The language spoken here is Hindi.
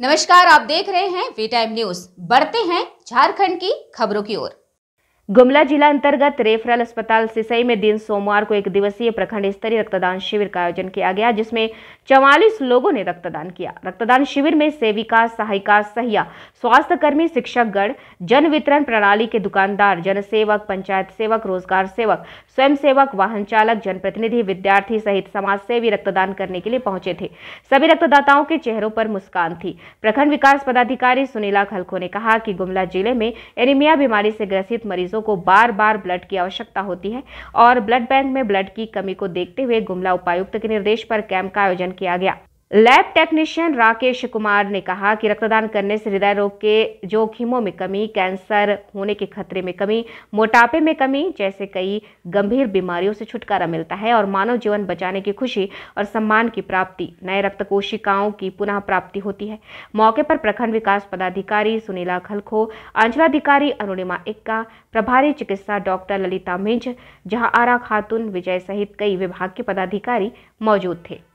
नमस्कार आप देख रहे हैं वी टाइम न्यूज बढ़ते हैं झारखंड की खबरों की ओर गुमला जिला अंतर्गत रेफरल अस्पताल सिसई में दिन सोमवार को एक दिवसीय प्रखंड स्तरीय रक्तदान शिविर का आयोजन किया गया जिसमें चौवालीस लोगों ने रक्तदान किया रक्तदान शिविर में सेविका सहायिका सहिया स्वास्थ्य कर्मी शिक्षकगण जन वितरण प्रणाली के दुकानदार जनसेवक पंचायत सेवक रोजगार सेवक स्वयं सेवक वाहन चालक जनप्रतिनिधि विद्यार्थी सहित समाज सेवी रक्तदान करने के लिए पहुंचे थे सभी रक्तदाताओं के चेहरों पर मुस्कान थी प्रखंड विकास पदाधिकारी सुनीला खलखो ने कहा कि गुमला जिले में एनीमिया बीमारी से ग्रसित मरीज मरीजों को बार बार ब्लड की आवश्यकता होती है और ब्लड बैंक में ब्लड की कमी को देखते हुए गुमला उपायुक्त के निर्देश पर कैंप का आयोजन किया गया लैब टेक्नीशियन राकेश कुमार ने कहा कि रक्तदान करने से हृदय रोग के जोखिमों में कमी कैंसर होने के खतरे में कमी मोटापे में कमी जैसे कई गंभीर बीमारियों से छुटकारा मिलता है और मानव जीवन बचाने की खुशी और सम्मान की प्राप्ति नए रक्त कोशिकाओं की पुनः प्राप्ति होती है मौके पर प्रखंड विकास पदाधिकारी सुनीला खलखो अंचलाधिकारी अरुणिमा इक्का प्रभारी चिकित्सा डॉक्टर ललिता मिंज जहाँ आरा खातून विजय सहित कई विभाग के पदाधिकारी मौजूद थे